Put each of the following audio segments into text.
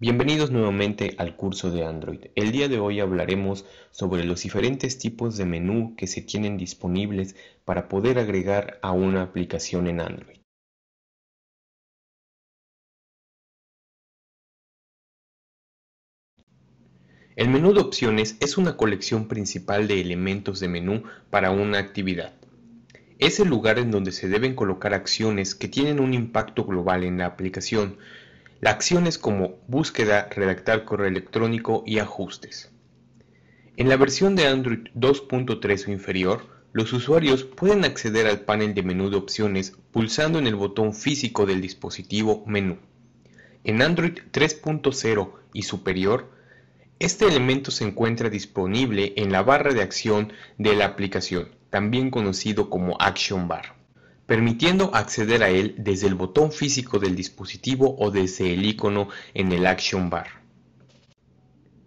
Bienvenidos nuevamente al curso de Android. El día de hoy hablaremos sobre los diferentes tipos de menú que se tienen disponibles para poder agregar a una aplicación en Android. El menú de opciones es una colección principal de elementos de menú para una actividad. Es el lugar en donde se deben colocar acciones que tienen un impacto global en la aplicación, acciones como búsqueda, redactar correo electrónico y ajustes. En la versión de Android 2.3 o inferior, los usuarios pueden acceder al panel de menú de opciones pulsando en el botón físico del dispositivo Menú. En Android 3.0 y superior, este elemento se encuentra disponible en la barra de acción de la aplicación, también conocido como Action Bar permitiendo acceder a él desde el botón físico del dispositivo o desde el icono en el Action Bar.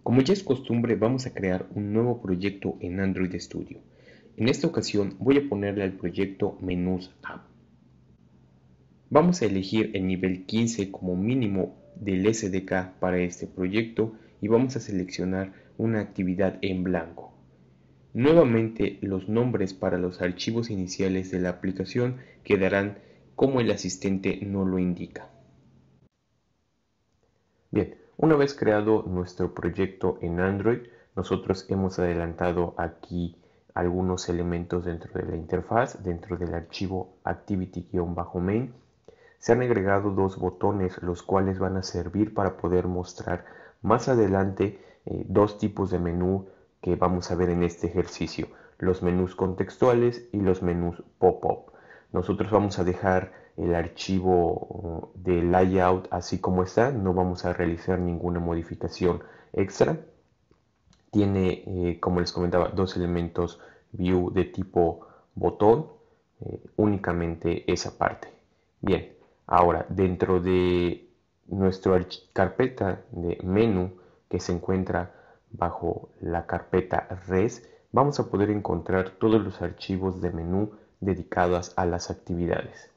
Como ya es costumbre, vamos a crear un nuevo proyecto en Android Studio. En esta ocasión voy a ponerle al proyecto Menús App. Vamos a elegir el nivel 15 como mínimo del SDK para este proyecto y vamos a seleccionar una actividad en blanco. Nuevamente, los nombres para los archivos iniciales de la aplicación quedarán como el asistente no lo indica. Bien, una vez creado nuestro proyecto en Android, nosotros hemos adelantado aquí algunos elementos dentro de la interfaz, dentro del archivo activity-main. Se han agregado dos botones, los cuales van a servir para poder mostrar más adelante eh, dos tipos de menú que vamos a ver en este ejercicio, los menús contextuales y los menús pop-up. Nosotros vamos a dejar el archivo uh, de layout así como está, no vamos a realizar ninguna modificación extra. Tiene, eh, como les comentaba, dos elementos view de tipo botón, eh, únicamente esa parte. Bien, ahora dentro de nuestra carpeta de menú que se encuentra bajo la carpeta res vamos a poder encontrar todos los archivos de menú dedicados a las actividades.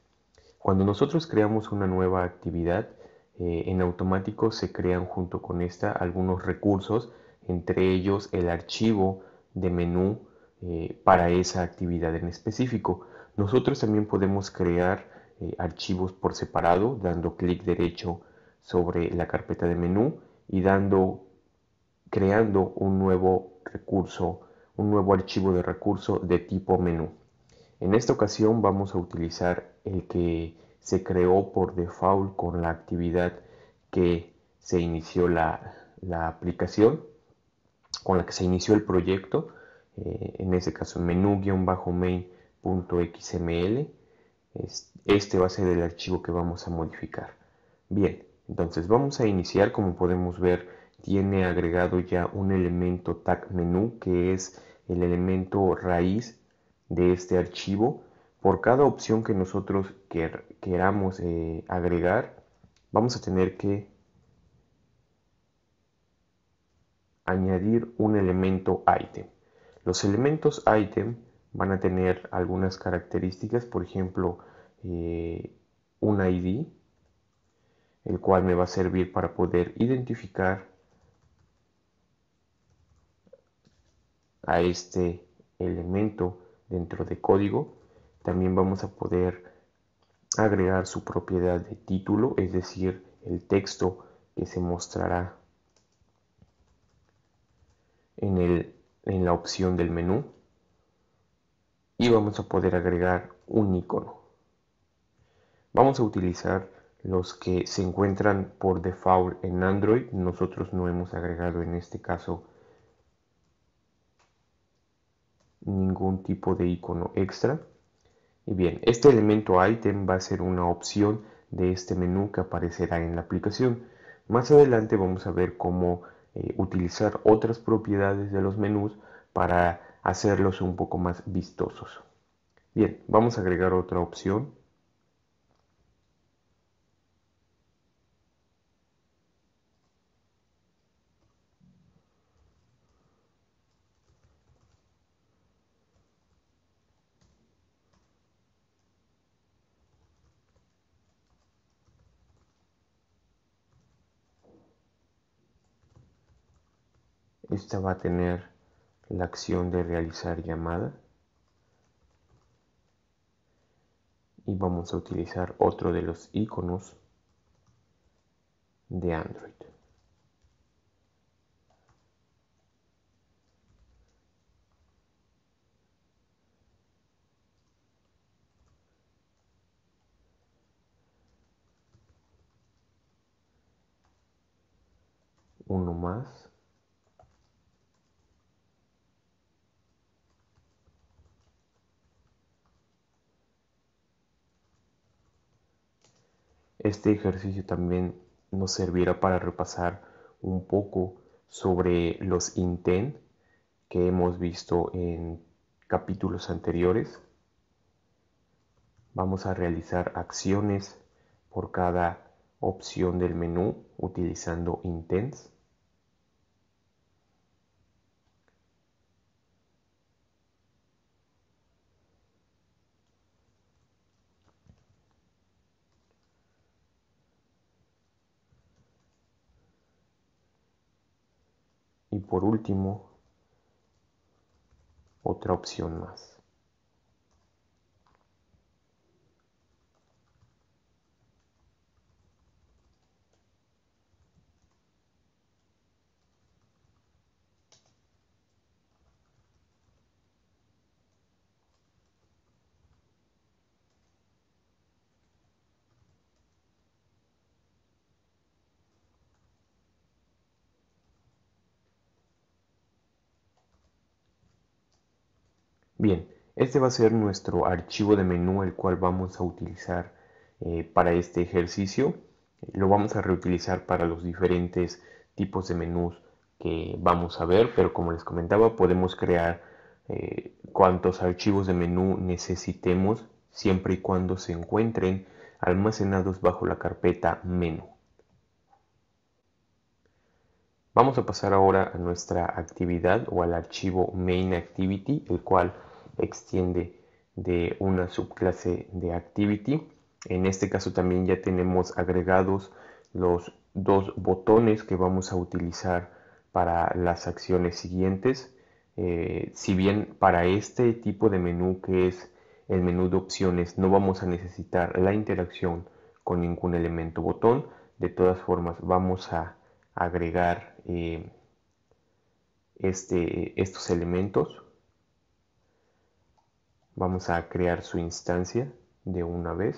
Cuando nosotros creamos una nueva actividad, eh, en automático se crean junto con esta algunos recursos, entre ellos el archivo de menú eh, para esa actividad en específico. Nosotros también podemos crear eh, archivos por separado dando clic derecho sobre la carpeta de menú y dando creando un nuevo recurso, un nuevo archivo de recurso de tipo menú. En esta ocasión vamos a utilizar el que se creó por default con la actividad que se inició la, aplicación, con la que se inició el proyecto, eh, en este caso menú-main.xml. Este va a ser el archivo que vamos a modificar. Bien, entonces vamos a iniciar, como podemos ver, tiene agregado ya un elemento tag menú que es el elemento raíz de este archivo. Por cada opción que nosotros queramos eh, agregar, vamos a tener que añadir un elemento item. Los elementos item van a tener algunas características, por ejemplo, eh, un ID, el cual me va a servir para poder identificar a este elemento dentro de código. También vamos a poder agregar su propiedad de título, es decir, el texto que se mostrará en, en la opción del menú. Y vamos a poder agregar un icono. Vamos a utilizar los que se encuentran por default en Android. Nosotros no hemos agregado en este caso ningún tipo de icono extra. Y bien, este elemento item va a ser una opción de este menú que aparecerá en la aplicación. Más adelante vamos a ver cómo eh, utilizar otras propiedades de los menús para hacerlos un poco más vistosos. Bien, vamos a agregar otra opción Esta va a tener la acción de realizar llamada. Y vamos a utilizar otro de los iconos de Android. este ejercicio también nos servirá para repasar un poco sobre los intents que hemos visto en capítulos anteriores. Vamos a realizar acciones por cada opción del menú utilizando intents. por último, otra opción más. Bien, este va a ser nuestro archivo de menú el cual vamos a utilizar eh, para este ejercicio. Lo vamos a reutilizar para los diferentes tipos de menús que vamos a ver, pero como les comentaba podemos crear eh, cuantos archivos de menú necesitemos siempre y cuando se encuentren almacenados bajo la carpeta menú. Vamos a pasar ahora a nuestra actividad o al archivo main activity, el cual extiende de una subclase de activity. En este caso también ya tenemos agregados los dos botones que vamos a utilizar para las acciones siguientes. Eh, si bien para este tipo de menú que es el menú de opciones no vamos a necesitar la interacción con ningún elemento botón, de todas formas vamos a agregar eh, este, estos elementos Vamos a crear su instancia de una vez.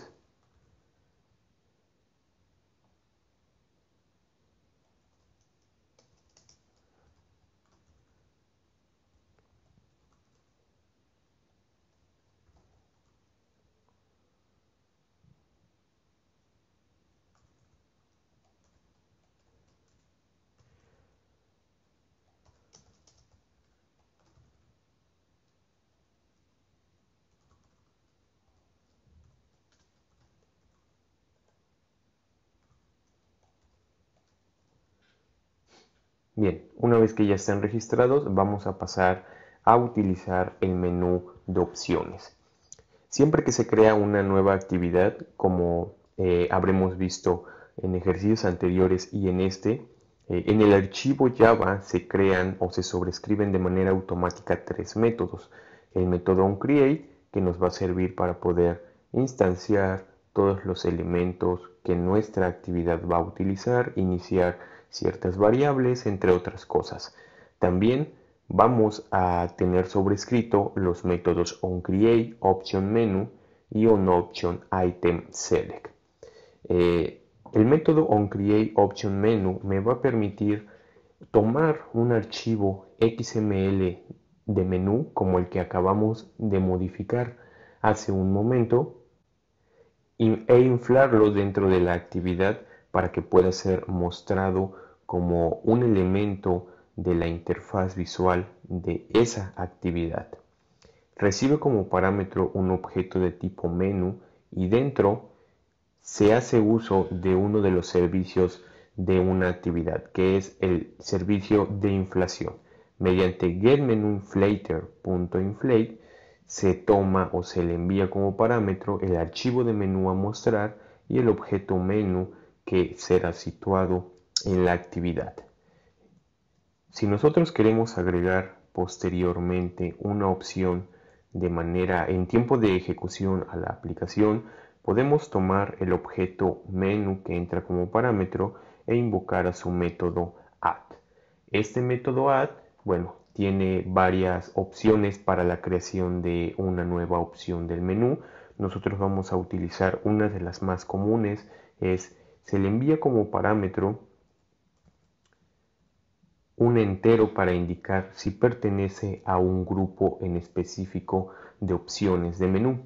Una vez que ya están registrados, vamos a pasar a utilizar el menú de opciones. Siempre que se crea una nueva actividad, como eh, habremos visto en ejercicios anteriores y en este, eh, en el archivo Java se crean o se sobrescriben de manera automática tres métodos. El método onCreate, que nos va a servir para poder instanciar todos los elementos que nuestra actividad va a utilizar, iniciar ciertas variables, entre otras cosas. También vamos a tener sobrescrito los métodos onCreate, y onOptionItemSelect. Eh, el método onCreateOptionMenu me va a permitir tomar un archivo XML de menú como el que acabamos de modificar hace un momento e inflarlo dentro de la actividad para que pueda ser mostrado como un elemento de la interfaz visual de esa actividad. Recibe como parámetro un objeto de tipo menú y dentro se hace uso de uno de los servicios de una actividad, que es el servicio de inflación. Mediante getMenuInflator.inflate se toma o se le envía como parámetro el archivo de menú a mostrar y el objeto menú que será situado en la actividad. Si nosotros queremos agregar posteriormente una opción de manera en tiempo de ejecución a la aplicación, podemos tomar el objeto menú que entra como parámetro e invocar a su método add. Este método add, bueno, tiene varias opciones para la creación de una nueva opción del menú. Nosotros vamos a utilizar una de las más comunes, es se le envía como parámetro un entero para indicar si pertenece a un grupo en específico de opciones de menú.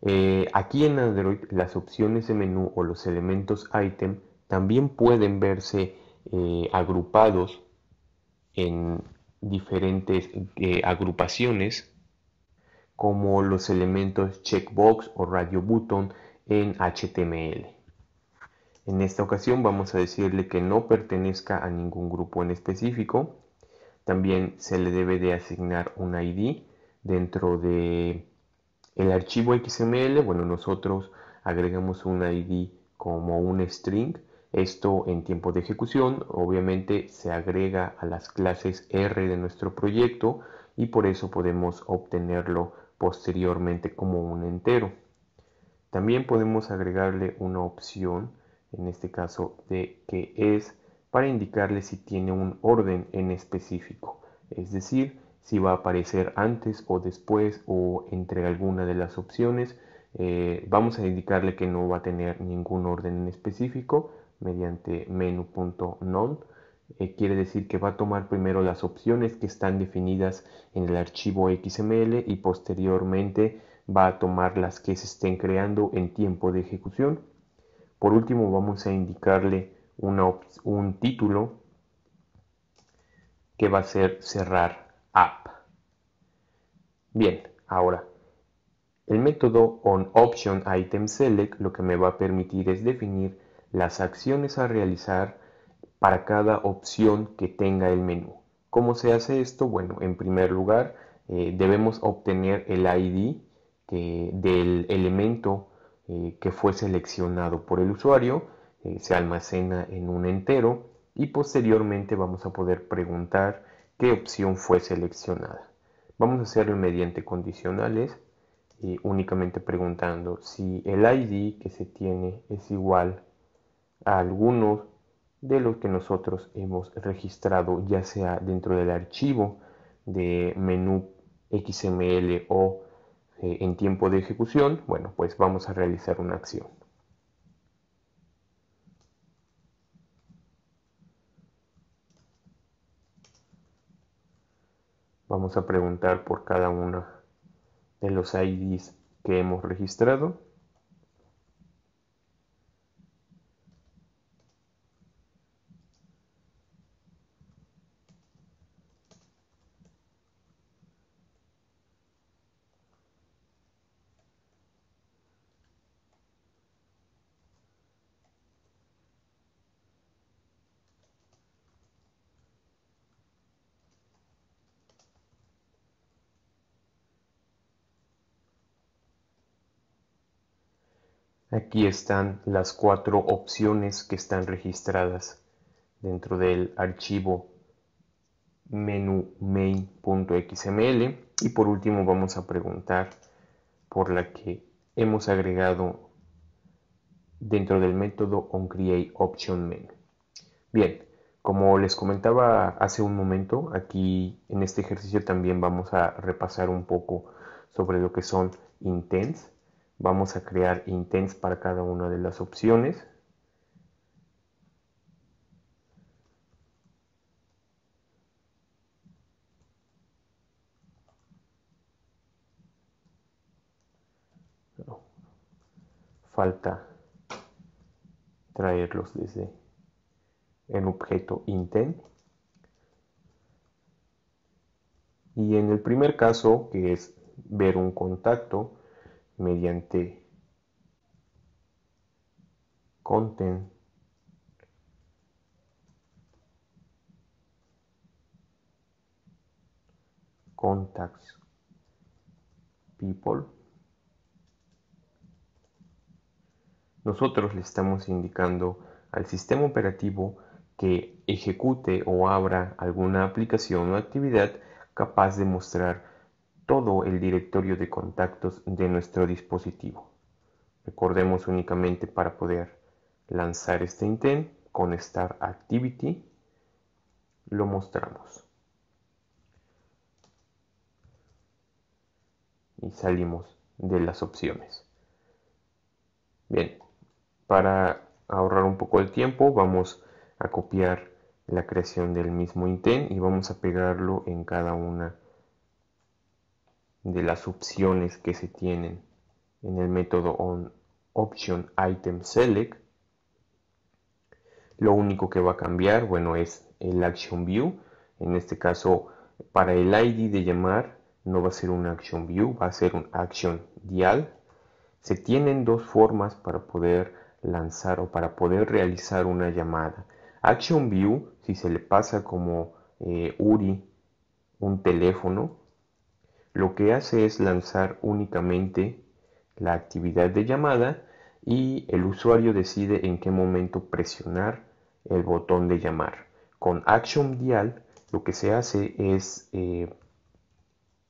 Eh, aquí en Android las opciones de menú o los elementos item también pueden verse eh, agrupados en diferentes eh, agrupaciones como los elementos checkbox o radio button en HTML. En esta ocasión vamos a decirle que no pertenezca a ningún grupo en específico. También se le debe de asignar un ID dentro de el archivo XML. Bueno, nosotros agregamos un ID como un string. Esto en tiempo de ejecución obviamente se agrega a las clases R de nuestro proyecto y por eso podemos obtenerlo posteriormente como un entero. También podemos agregarle una opción en este caso de que es, para indicarle si tiene un orden en específico, es decir, si va a aparecer antes o después o entre alguna de las opciones. Eh, vamos a indicarle que no va a tener ningún orden en específico mediante menu.none. Eh, quiere decir que va a tomar primero las opciones que están definidas en el archivo XML y posteriormente va a tomar las que se estén creando en tiempo de ejecución por último vamos a indicarle un título que va a ser cerrar app. Bien, ahora el método select lo que me va a permitir es definir las acciones a realizar para cada opción que tenga el menú. ¿Cómo se hace esto? Bueno, en primer lugar eh, debemos obtener el ID del elemento eh, que fue seleccionado por el usuario, eh, se almacena en un entero y posteriormente vamos a poder preguntar qué opción fue seleccionada. Vamos a hacerlo mediante condicionales, eh, únicamente preguntando si el ID que se tiene es igual a algunos de los que nosotros hemos registrado, ya sea dentro del archivo de menú XML o eh, en tiempo de ejecución, bueno, pues vamos a realizar una acción. Vamos a preguntar por cada uno de los IDs que hemos registrado. Aquí están las cuatro opciones que están registradas dentro del archivo menú main.xml y por último vamos a preguntar por la que hemos agregado dentro del método onCreateOptionMain. Bien, como les comentaba hace un momento, aquí en este ejercicio también vamos a repasar un poco sobre lo que son intents Vamos a crear intents para cada una de las opciones. falta traerlos desde el objeto intent. Y en el primer caso, que es ver un contacto, mediante content contacts people nosotros le estamos indicando al sistema operativo que ejecute o abra alguna aplicación o actividad capaz de mostrar todo el directorio de contactos de nuestro dispositivo. Recordemos únicamente para poder lanzar este intent con Star Activity lo mostramos. Y salimos de las opciones. Bien, para ahorrar un poco de tiempo vamos a copiar la creación del mismo intent y vamos a pegarlo en cada una de las opciones que se tienen en el método on option item select. Lo único que va a cambiar, bueno, es el action view. En este caso, para el ID de llamar no va a ser un action view, va a ser un action dial. Se tienen dos formas para poder lanzar o para poder realizar una llamada. Action view, si se le pasa como eh, URI un teléfono, lo que hace es lanzar únicamente la actividad de llamada y el usuario decide en qué momento presionar el botón de llamar. Con Action Dial lo que se hace es eh,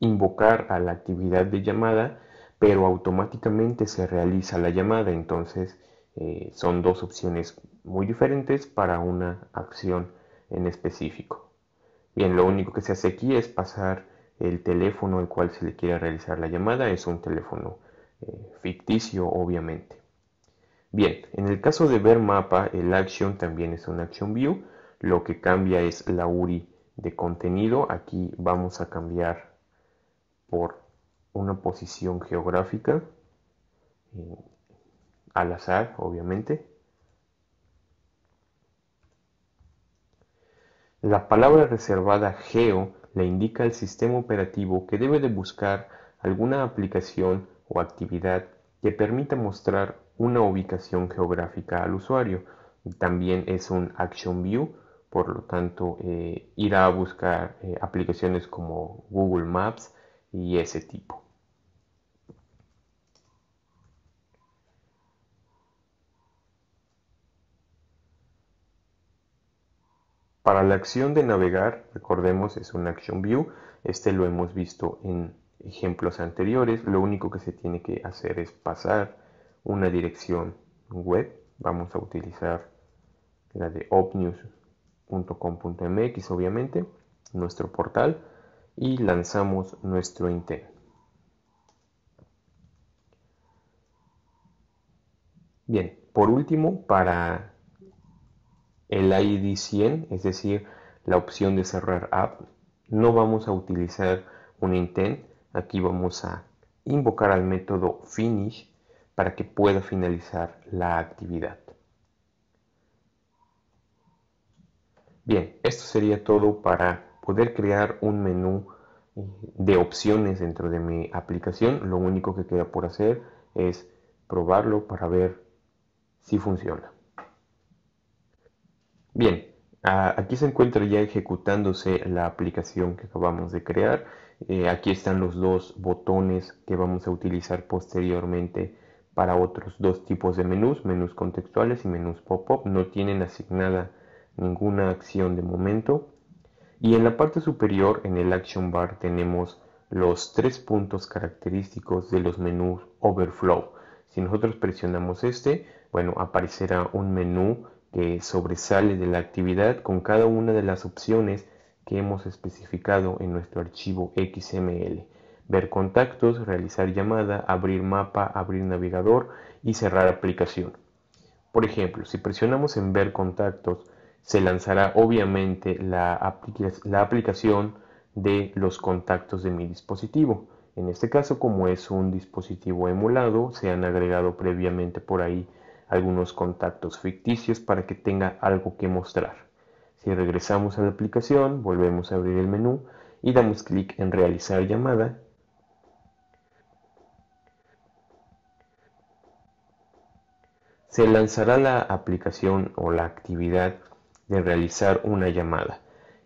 invocar a la actividad de llamada, pero automáticamente se realiza la llamada. Entonces eh, son dos opciones muy diferentes para una acción en específico. Bien, lo único que se hace aquí es pasar el teléfono al cual se le quiere realizar la llamada es un teléfono eh, ficticio, obviamente. Bien, en el caso de ver mapa, el action también es un action view. Lo que cambia es la URI de contenido. Aquí vamos a cambiar por una posición geográfica eh, al azar, obviamente. La palabra reservada geo le indica al sistema operativo que debe de buscar alguna aplicación o actividad que permita mostrar una ubicación geográfica al usuario. También es un Action View, por lo tanto eh, irá a buscar eh, aplicaciones como Google Maps y ese tipo. Para la acción de navegar, recordemos, es un action view. Este lo hemos visto en ejemplos anteriores. Lo único que se tiene que hacer es pasar una dirección web. Vamos a utilizar la de opnews.com.mx, obviamente, nuestro portal, y lanzamos nuestro intent. Bien, por último, para el ID100, es decir, la opción de cerrar app. No vamos a utilizar un intent, aquí vamos a invocar al método finish para que pueda finalizar la actividad. Bien, esto sería todo para poder crear un menú eh, de opciones dentro de mi aplicación. Lo único que queda por hacer es probarlo para ver si funciona. Bien, aquí se encuentra ya ejecutándose la aplicación que acabamos de crear. Eh, aquí están los dos botones que vamos a utilizar posteriormente para otros dos tipos de menús, menús contextuales y menús pop-up. No tienen asignada ninguna acción de momento. Y en la parte superior, en el action bar, tenemos los tres puntos característicos de los menús overflow. Si nosotros presionamos este, bueno, aparecerá un menú que sobresale de la actividad con cada una de las opciones que hemos especificado en nuestro archivo XML. Ver contactos, realizar llamada, abrir mapa, abrir navegador y cerrar aplicación. Por ejemplo, si presionamos en ver contactos, se lanzará obviamente la, aplicación de los contactos de mi dispositivo. En este caso, como es un dispositivo emulado, se han agregado previamente por ahí algunos contactos ficticios para que tenga algo que mostrar. Si regresamos a la aplicación, volvemos a abrir el menú y damos clic en realizar llamada. Se lanzará la aplicación o la actividad de realizar una llamada.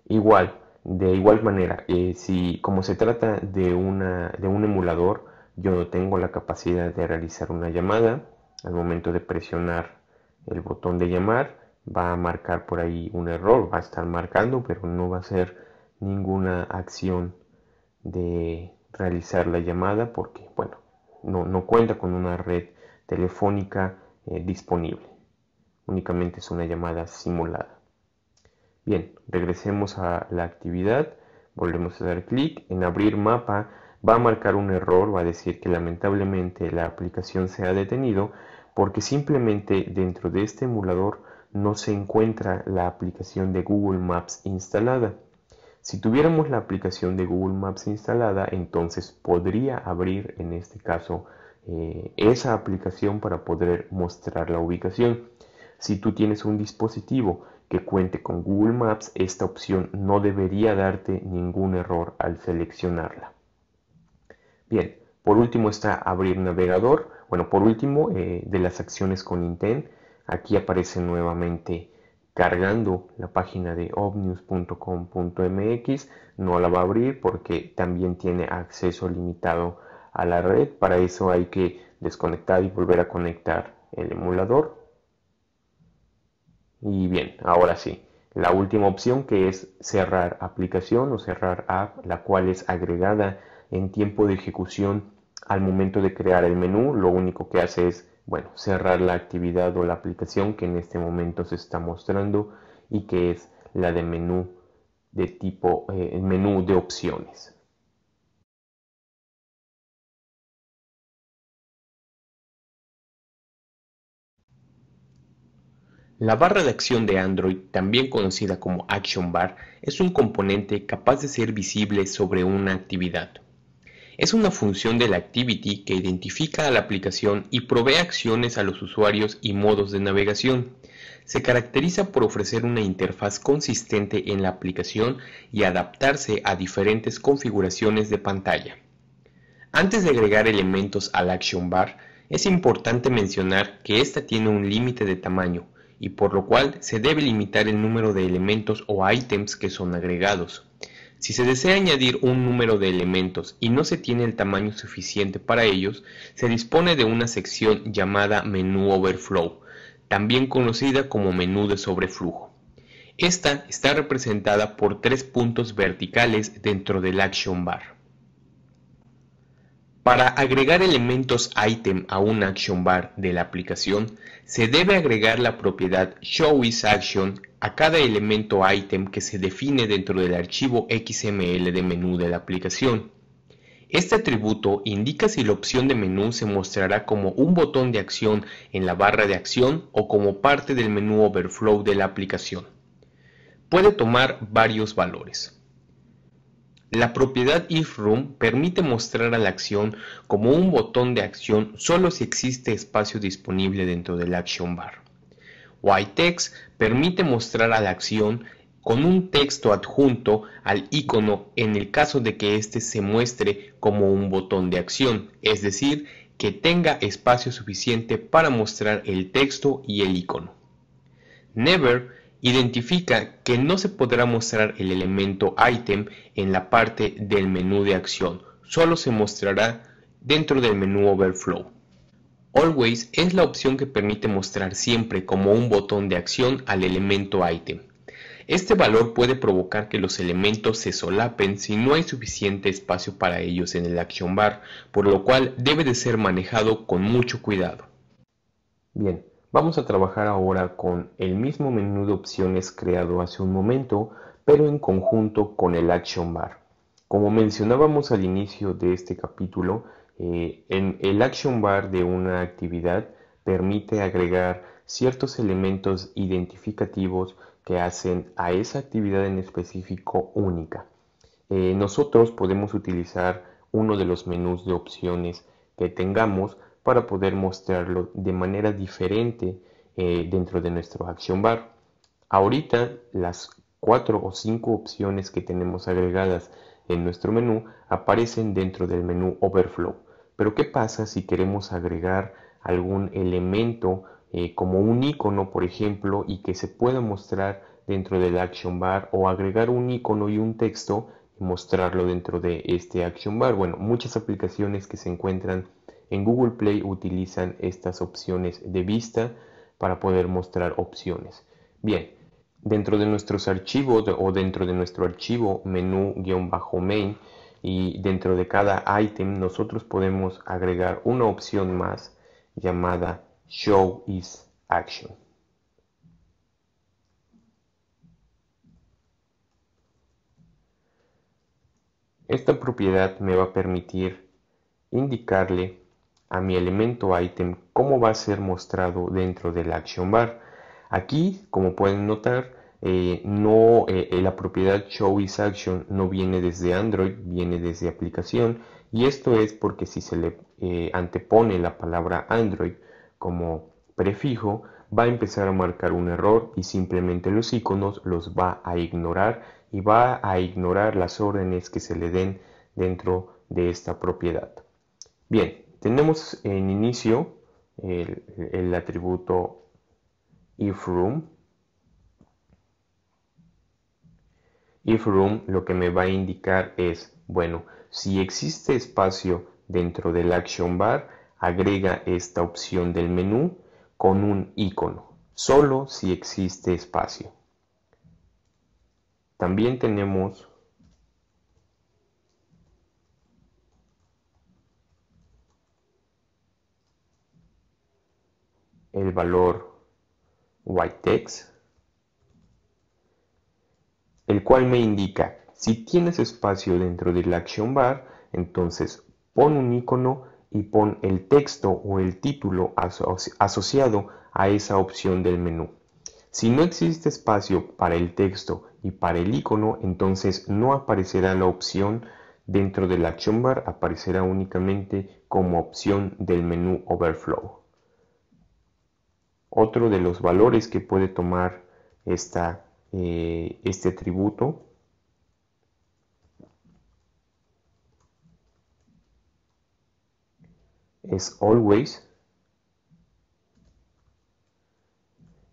Igual, de igual manera, eh, si como se trata de, de un emulador, yo no tengo la capacidad de realizar una llamada, al momento de presionar el botón de llamar va a marcar por ahí un error, va a estar marcando, pero no va a ser ninguna acción de realizar la llamada porque, bueno, no, cuenta con una red telefónica eh, disponible. Únicamente es una llamada simulada. Bien, regresemos a la actividad. Volvemos a dar clic en abrir mapa va a marcar un error, va a decir que lamentablemente la aplicación se ha detenido porque simplemente dentro de este emulador no se encuentra la aplicación de Google Maps instalada. Si tuviéramos la aplicación de Google Maps instalada, entonces podría abrir en este caso eh, esa aplicación para poder mostrar la ubicación. Si tú tienes un dispositivo que cuente con Google Maps, esta opción no debería darte ningún error al seleccionarla. Bien, por último está abrir navegador. Bueno, por último, eh, de las acciones con intent, aquí aparece nuevamente cargando la página de ovnius.com.mx. No la va a abrir porque también tiene acceso limitado a la red. Para eso hay que desconectar y volver a conectar el emulador. Y bien, ahora sí. La última opción que es cerrar aplicación o cerrar app, la cual es agregada en tiempo de ejecución al momento de crear el menú, lo único que hace es, bueno, cerrar la actividad o la aplicación que en este momento se está mostrando y que es la de menú de tipo, eh, menú de opciones. La barra de acción de Android, también conocida como Action Bar, es un componente capaz de ser visible sobre una actividad. Es una función de la Activity que identifica a la aplicación y provee acciones a los usuarios y modos de navegación. Se caracteriza por ofrecer una interfaz consistente en la aplicación y adaptarse a diferentes configuraciones de pantalla. Antes de agregar elementos al Action Bar, es importante mencionar que ésta tiene un límite de tamaño y por lo cual se debe limitar el número de elementos o ítems que son agregados. Si se desea añadir un número de elementos y no se tiene el tamaño suficiente para ellos, se dispone de una sección llamada menú overflow, también conocida como menú de sobreflujo. Esta está representada por tres puntos verticales dentro del action bar. Para agregar elementos item a un action bar de la aplicación, se debe agregar la propiedad showIsAction a cada elemento item que se define dentro del archivo XML de menú de la aplicación. Este atributo indica si la opción de menú se mostrará como un botón de acción en la barra de acción o como parte del menú overflow de la aplicación. Puede tomar varios valores. La propiedad ifRoom permite mostrar a la acción como un botón de acción solo si existe espacio disponible dentro del action bar. YText permite mostrar a la acción con un texto adjunto al icono en el caso de que éste se muestre como un botón de acción, es decir, que tenga espacio suficiente para mostrar el texto y el icono. Never Identifica que no se podrá mostrar el elemento item en la parte del menú de acción, solo se mostrará dentro del menú Overflow. Always es la opción que permite mostrar siempre como un botón de acción al elemento item. Este valor puede provocar que los elementos se solapen si no hay suficiente espacio para ellos en el action bar, por lo cual debe de ser manejado con mucho cuidado. Bien, Vamos a trabajar ahora con el mismo menú de opciones creado hace un momento, pero en conjunto con el Action Bar. Como mencionábamos al inicio de este capítulo, eh, en el Action Bar de una actividad permite agregar ciertos elementos identificativos que hacen a esa actividad en específico única. Eh, nosotros podemos utilizar uno de los menús de opciones que tengamos para poder mostrarlo de manera diferente eh, dentro de nuestro Action Bar. Ahorita las cuatro o cinco opciones que tenemos agregadas en nuestro menú aparecen dentro del menú Overflow. Pero ¿qué pasa si queremos agregar algún elemento eh, como un icono, por ejemplo, y que se pueda mostrar dentro del Action Bar o agregar un icono y un texto y mostrarlo dentro de este Action Bar? Bueno, muchas aplicaciones que se encuentran en Google Play utilizan estas opciones de vista para poder mostrar opciones. Bien, dentro de nuestros archivos o dentro de nuestro archivo menú-main y dentro de cada item nosotros podemos agregar una opción más llamada Show is Action. Esta propiedad me va a permitir indicarle a mi elemento item cómo va a ser mostrado dentro del action bar. Aquí, como pueden notar, eh, no, eh, la propiedad show is action no viene desde Android, viene desde aplicación y esto es porque si se le eh, antepone la palabra Android como prefijo va a empezar a marcar un error y simplemente los iconos los va a ignorar y va a ignorar las órdenes que se le den dentro de esta propiedad. Bien, tenemos en inicio el, if atributo ifRoom. IfRoom lo que me va a indicar es, bueno, si existe espacio dentro del action bar, agrega esta opción del menú con un icono, solo si existe espacio. También tenemos el valor text el cual me indica si tienes espacio dentro de la acción bar, entonces pon un icono y pon el texto o el título asociado a esa opción del menú. Si no existe espacio para el texto y para el icono, entonces no aparecerá la opción dentro de la action bar, aparecerá únicamente como opción del menú Overflow. Otro de los valores que puede tomar eh, este atributo es always.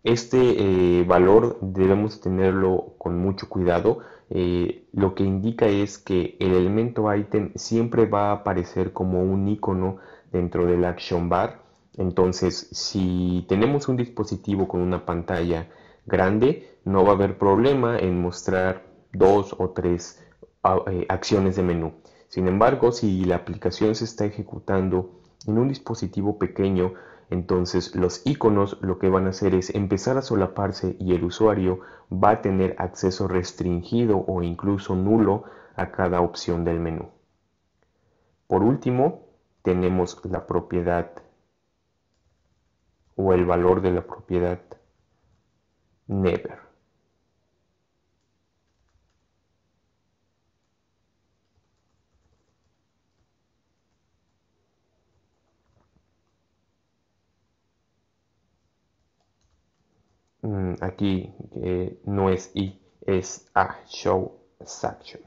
Este eh, valor debemos tenerlo con mucho cuidado. Eh, lo que indica es que el elemento item siempre va a aparecer como un icono dentro del action bar entonces, si tenemos un dispositivo con una pantalla grande, no va a haber problema en mostrar dos o tres ah, eh, acciones de menú. Sin embargo, si la aplicación se está ejecutando en un dispositivo pequeño, entonces los iconos lo que van a hacer es empezar a solaparse y el usuario va a tener acceso restringido o incluso nulo a cada opción del menú. Por último, tenemos la propiedad o el valor de la propiedad. Never. Mm, aquí eh, no es i, es a show action.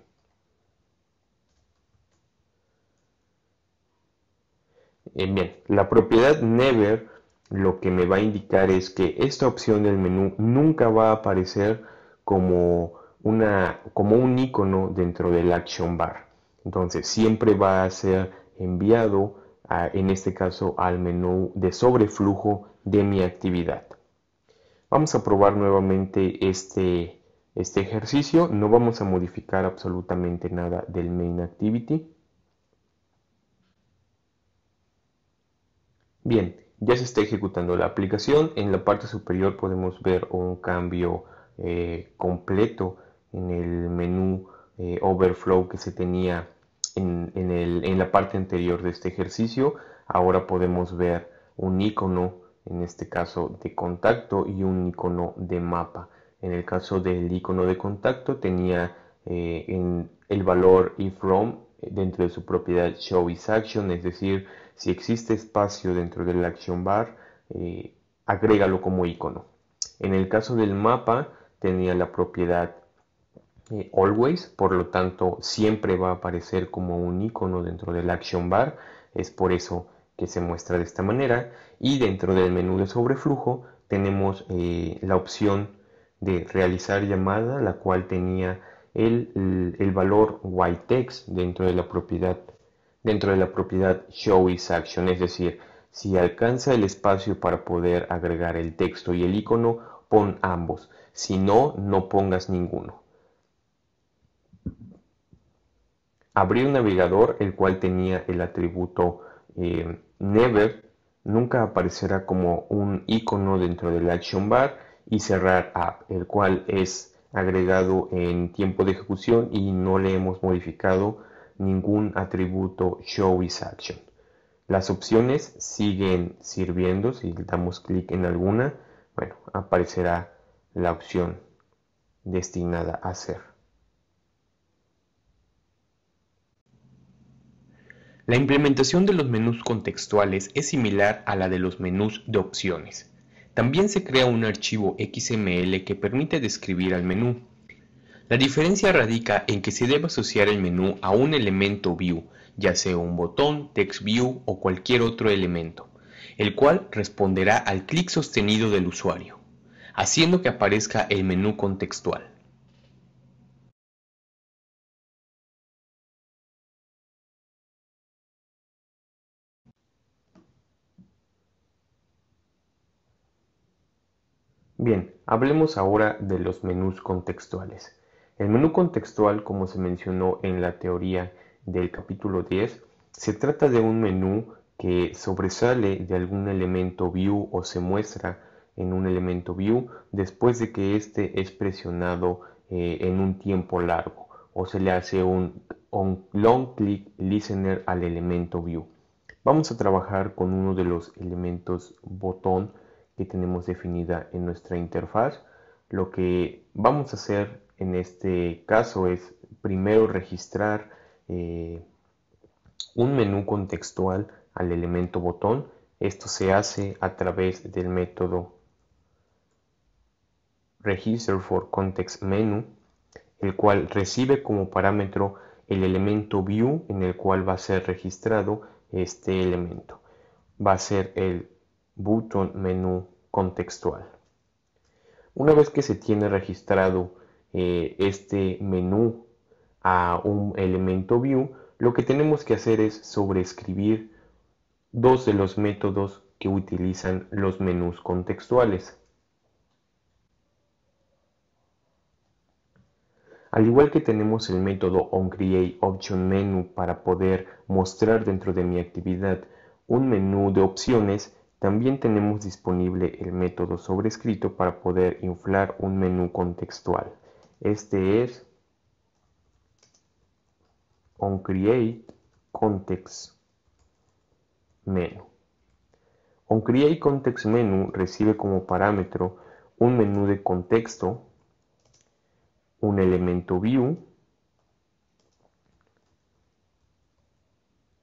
Eh, bien, la propiedad never lo que me va a indicar es que esta opción del menú nunca va a aparecer como, una, como un icono dentro del action bar. Entonces siempre va a ser enviado, en este caso, al menú de sobreflujo de mi actividad. Vamos a probar nuevamente este, este ejercicio. No vamos a modificar absolutamente nada del main activity. Bien, ya se está ejecutando la aplicación. En la parte superior podemos ver un cambio eh, completo en el menú eh, overflow que se tenía en, la parte anterior de este ejercicio. Ahora podemos ver un icono, en este caso de contacto, y un icono de mapa. En el caso del icono de contacto tenía eh, en el valor ifrom dentro de su propiedad show is action, es decir, si existe espacio dentro del action bar, eh, agrégalo como icono. En el caso del mapa tenía la propiedad eh, always, por lo tanto siempre va a aparecer como un icono dentro del action bar, es por eso que se muestra de esta manera y dentro del menú de sobreflujo tenemos eh, la opción de realizar llamada la cual tenía Mm, el, valor text e dentro de la propiedad dentro de la propiedad show is action, es decir, si alcanza el espacio para poder agregar el texto y el icono, pon ambos. Si no, no pongas ninguno. Abrir un navegador el cual tenía el atributo eh, never, nunca aparecerá como un icono dentro del action bar y cerrar app, el cual es agregado en tiempo de ejecución y no le hemos modificado ningún atributo show is action. Las opciones siguen sirviendo, si damos clic en alguna, bueno, aparecerá la opción destinada a hacer. La implementación de los menús contextuales es similar a la de los menús de opciones. También se crea un archivo XML que permite describir al menú. La diferencia radica en que se debe asociar el menú a un elemento view, ya sea un botón, text view o cualquier otro elemento, el cual responderá al clic sostenido del usuario, haciendo que aparezca el menú contextual. Bien, hablemos ahora de los menús contextuales. El menú contextual, como se mencionó en la teoría del capítulo 10, se trata de un menú que sobresale de algún elemento view o se muestra en un elemento view después de que éste es presionado eh, en un tiempo largo o se le hace un long click listener al elemento view. Vamos a trabajar con uno de los elementos botón que tenemos definida en nuestra interfaz. Lo que vamos a hacer en este caso es primero registrar eh, un menú contextual al elemento botón. Esto se hace a través del método register for context menu, el cual recibe como parámetro el elemento view en el cual va a ser registrado este elemento. Va a ser el Button menú contextual. Una vez que se tiene registrado eh, este menú a un elemento view, lo que tenemos que hacer es sobreescribir dos de los métodos que utilizan los menús contextuales. Al igual que tenemos el método onCreateOptionMenu para poder mostrar dentro de mi actividad un menú de opciones, también tenemos disponible el método sobrescrito para poder inflar un menú contextual. Este es OnCreateContextMenu. OnCreateContextMenu recibe como parámetro un menú de contexto, un elemento view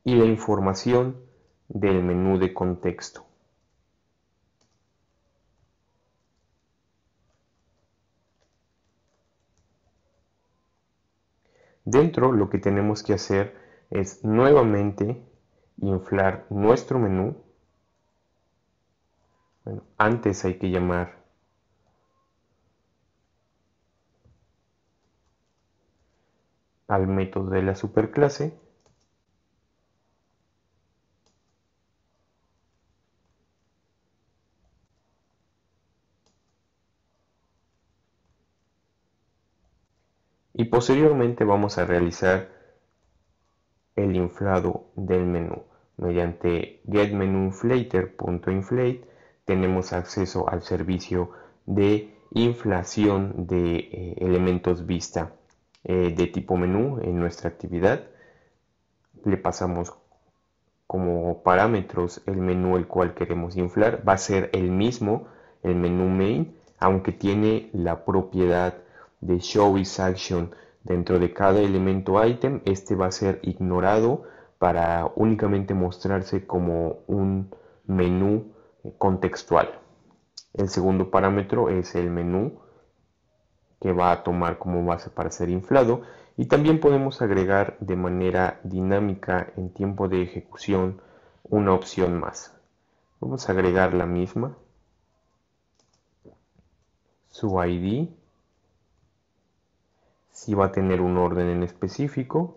y la información del menú de contexto. Dentro lo que tenemos que hacer es nuevamente inflar nuestro menú. Bueno, antes hay que llamar al método de la superclase y posteriormente vamos a realizar el inflado del menú. Mediante getMenuInflator.inflate tenemos acceso al servicio de inflación de eh, elementos vista eh, de tipo menú en nuestra actividad. Le pasamos como parámetros el menú el cual queremos inflar. Va a ser el mismo, el menú main, aunque tiene la propiedad de show is action dentro de cada elemento item, este va a ser ignorado para únicamente mostrarse como un menú contextual. El segundo parámetro es el menú que va a tomar como base para ser inflado y también podemos agregar de manera dinámica en tiempo de ejecución una opción más. Vamos a agregar la misma, su ID si va a tener un orden en específico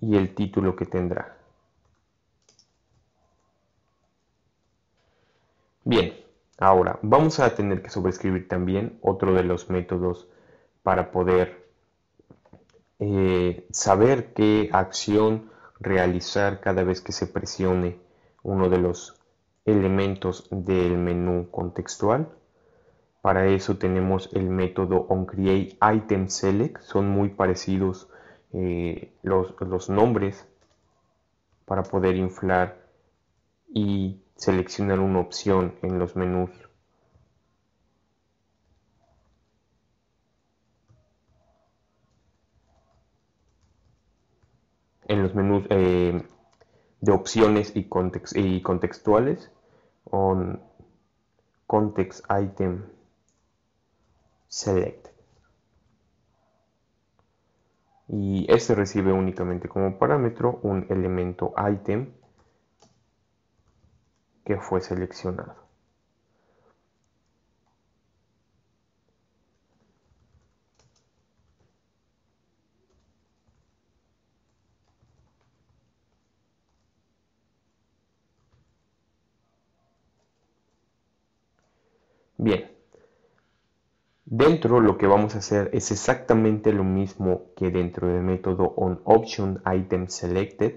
y el título que tendrá. Bien, ahora vamos a tener que sobreescribir también otro de los métodos para poder eh, saber qué acción realizar cada vez que se presione uno de los elementos del menú contextual. Para eso tenemos el método onCreateItemSelect, son muy parecidos eh, los, nombres para poder inflar y seleccionar una opción en los menús. En los menús eh, de opciones y, contextuales, on select Y este recibe únicamente como parámetro un elemento item que fue seleccionado. Bien, Dentro lo que vamos a hacer es exactamente lo mismo que dentro del método onOptionItemSelected.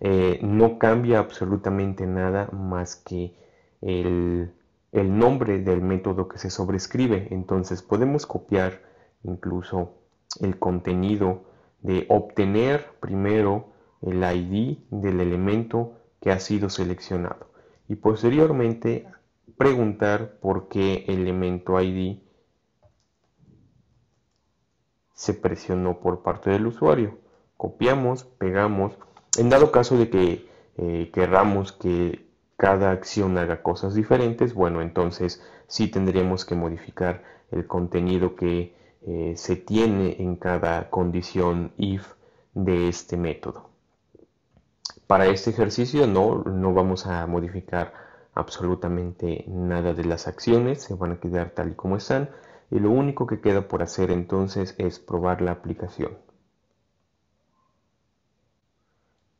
Eh, no cambia absolutamente nada más que el, el nombre del método que se sobrescribe. Entonces podemos copiar incluso el contenido de obtener primero el ID del elemento que ha sido seleccionado y posteriormente preguntar por qué elemento ID se presionó por parte del usuario. Copiamos, pegamos. En dado caso de que eh, querramos que cada acción haga cosas diferentes, bueno, entonces sí tendríamos que modificar el contenido que eh, se tiene en cada condición if de este método. Para este ejercicio no, no vamos a modificar absolutamente nada de las acciones, se van a quedar tal y como están y lo único que queda por hacer entonces es probar la aplicación.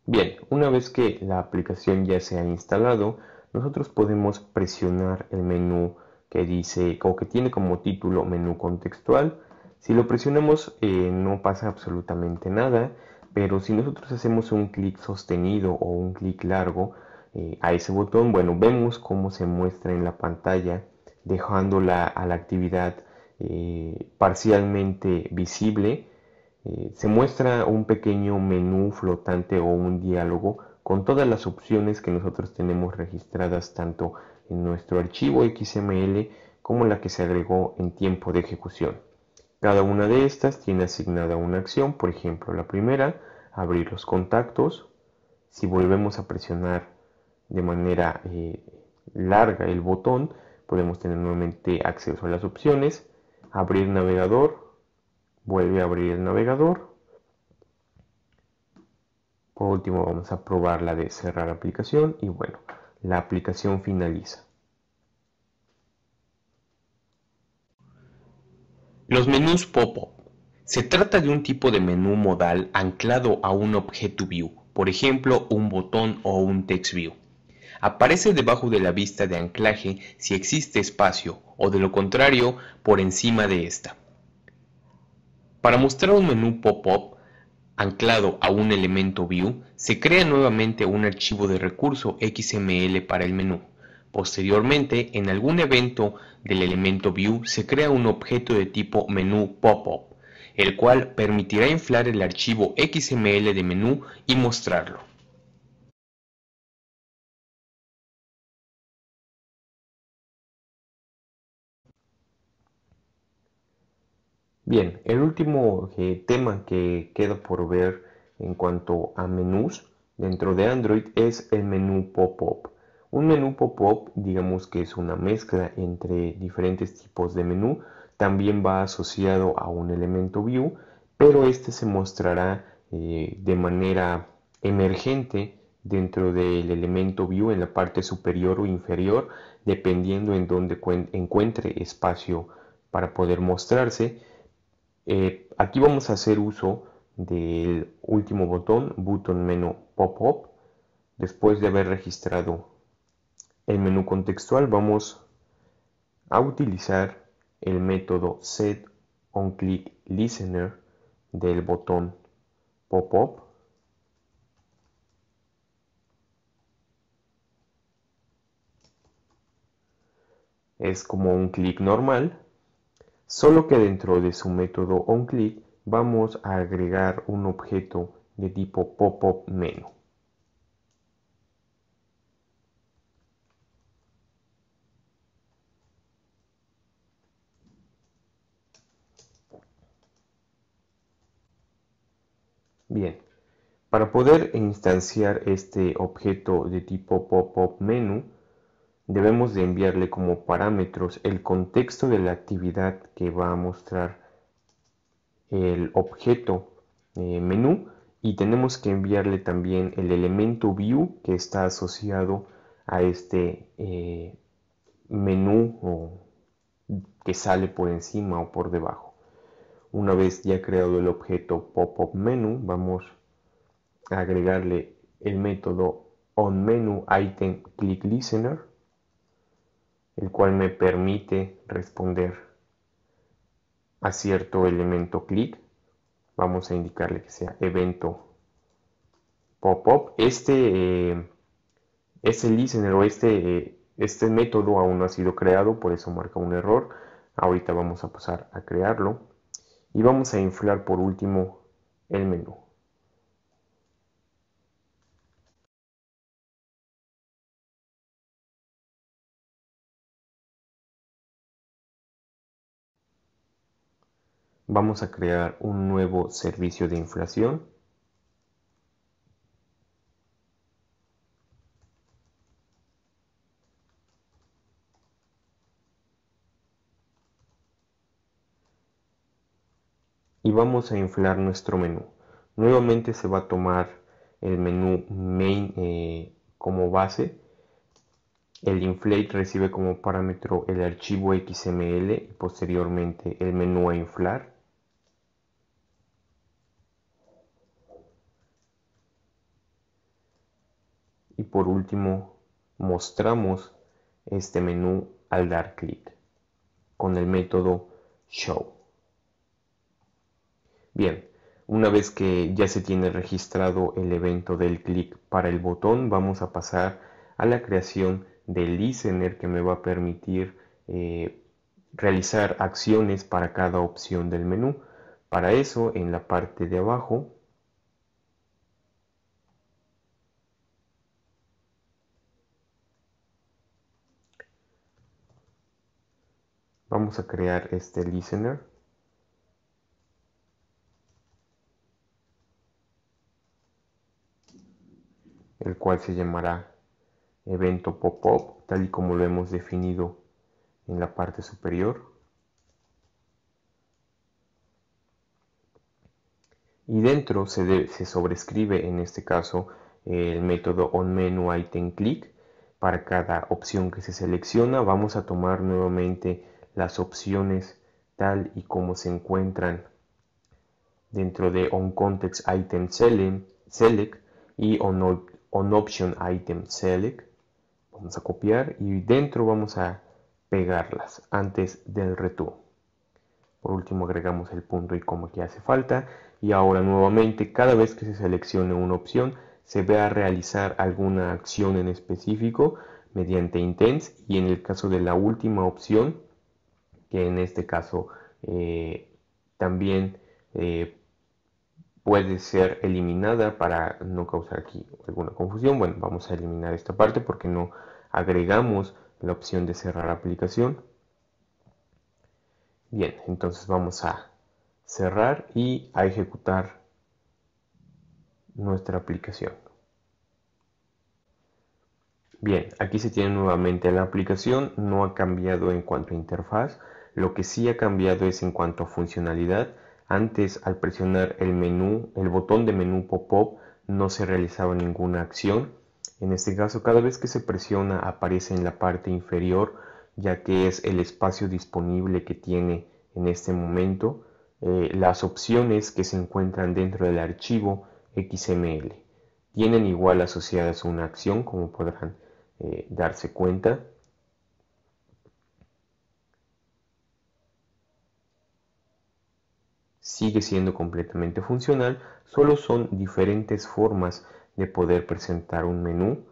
Bien, una vez que la aplicación ya se ha instalado, nosotros podemos presionar el menú que dice o que tiene como título menú contextual. Si lo presionamos eh, no pasa absolutamente nada, pero si nosotros hacemos un clic sostenido o un clic largo eh, a ese botón, bueno, vemos cómo se muestra en la pantalla dejándola a la actividad eh, parcialmente visible, eh, se muestra un pequeño menú flotante o un diálogo con todas las opciones que nosotros tenemos registradas tanto en nuestro archivo XML como la que se agregó en tiempo de ejecución. Cada una de estas tiene asignada una acción, por ejemplo la primera, abrir los contactos. Si volvemos a presionar de manera eh, larga el botón, podemos tener nuevamente acceso a las opciones abrir navegador, vuelve a abrir el navegador. Por último vamos a probar la de cerrar aplicación y bueno, la aplicación finaliza. Los menús pop-up. Se trata de un tipo de menú modal anclado a un objeto view, por ejemplo un botón o un text view. Aparece debajo de la vista de anclaje si existe espacio o de lo contrario por encima de esta. Para mostrar un menú pop-up anclado a un elemento view, se crea nuevamente un archivo de recurso XML para el menú. Posteriormente, en algún evento del elemento view se crea un objeto de tipo menú pop-up, el cual permitirá inflar el archivo XML de menú y mostrarlo. Bien, el último eh, tema que queda por ver en cuanto a menús dentro de Android es el menú pop-up. Un menú pop-up, digamos que es una mezcla entre diferentes tipos de menú, también va asociado a un elemento view, pero este se mostrará eh, de manera emergente dentro del elemento view en la parte superior o inferior, dependiendo en donde encuentre espacio para poder mostrarse eh, aquí vamos a hacer uso del último botón, button menú pop-up. Después de haber registrado el menú contextual, vamos a utilizar el método set on click listener del botón pop-up es como un clic normal solo que dentro de su método onClick vamos a agregar un objeto de tipo pop-up menu. Bien, para poder instanciar este objeto de tipo pop-up menu, debemos de enviarle como parámetros el contexto de la actividad que va a mostrar el objeto eh, menú y tenemos que enviarle también el elemento view que está asociado a este eh, menú o, que sale por encima o por debajo. Una vez ya creado el objeto pop-up menu, vamos a agregarle el método onMenuItemClickListener item listener el cual me permite responder a cierto elemento clic. Vamos a indicarle que sea evento pop-up. Este, eh, listener o este, eh, este método aún no ha sido creado, por eso marca un error. Ahorita vamos a pasar a crearlo. Y vamos a inflar por último el menú. vamos a crear un nuevo servicio de inflación y vamos a inflar nuestro menú nuevamente se va a tomar el menú main eh, como base el inflate recibe como parámetro el archivo xml y posteriormente el menú a inflar y por último mostramos este menú al dar clic con el método show. Bien, una vez que ya se tiene registrado el evento del clic para el botón, vamos a pasar a la creación del listener que me va a permitir eh, realizar acciones para cada opción del menú. Para eso, en la parte de abajo Vamos a crear este listener. El cual se llamará evento pop-up, tal y como lo hemos definido en la parte superior. Y dentro se, sobrescribe en este caso el método onMenuItemClick item click. Para cada opción que se selecciona vamos a tomar nuevamente las opciones tal y como se encuentran dentro de On Context Item Select y On, Option Item Select. Vamos a copiar y dentro vamos a pegarlas antes del retorno. Por último agregamos el punto y como que hace falta. Y ahora nuevamente cada vez que se seleccione una opción se va a realizar alguna acción en específico mediante intents y en el caso de la última opción que en este caso eh, también eh, puede ser eliminada para no causar aquí alguna confusión. Bueno, vamos a eliminar esta parte porque no agregamos la opción de cerrar aplicación. Bien, entonces vamos a cerrar y a ejecutar nuestra aplicación. Bien, aquí se tiene nuevamente la aplicación, no ha cambiado en cuanto a interfaz. Lo que sí ha cambiado es en cuanto a funcionalidad. Antes al presionar el menú, el botón de menú pop-up no se realizaba ninguna acción. En este caso cada vez que se presiona aparece en la parte inferior ya que es el espacio disponible que tiene en este momento eh, las opciones que se encuentran dentro del archivo XML. Tienen igual asociadas una acción como podrán eh, darse cuenta sigue siendo completamente funcional, solo son diferentes formas de poder presentar un menú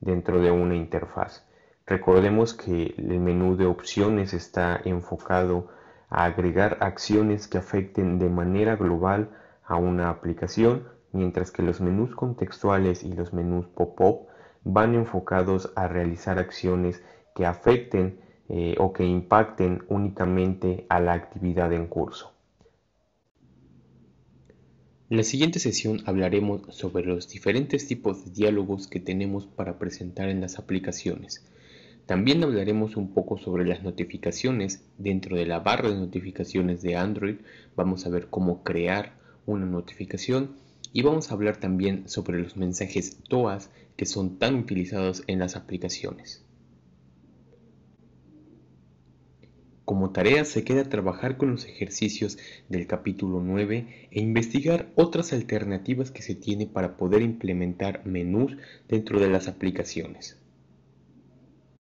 dentro de una interfaz. Recordemos que el menú de opciones está enfocado a agregar acciones que afecten de manera global a una aplicación, mientras que los menús contextuales y los menús pop-up van enfocados a realizar acciones que afecten eh, o que impacten únicamente a la actividad en curso. En la siguiente sesión hablaremos sobre los diferentes tipos de diálogos que tenemos para presentar en las aplicaciones. También hablaremos un poco sobre las notificaciones. Dentro de la barra de notificaciones de Android vamos a ver cómo crear una notificación y vamos a hablar también sobre los mensajes TOAS que son tan utilizados en las aplicaciones. Como tarea se queda trabajar con los ejercicios del capítulo 9 e investigar otras alternativas que se tiene para poder implementar menús dentro de las aplicaciones.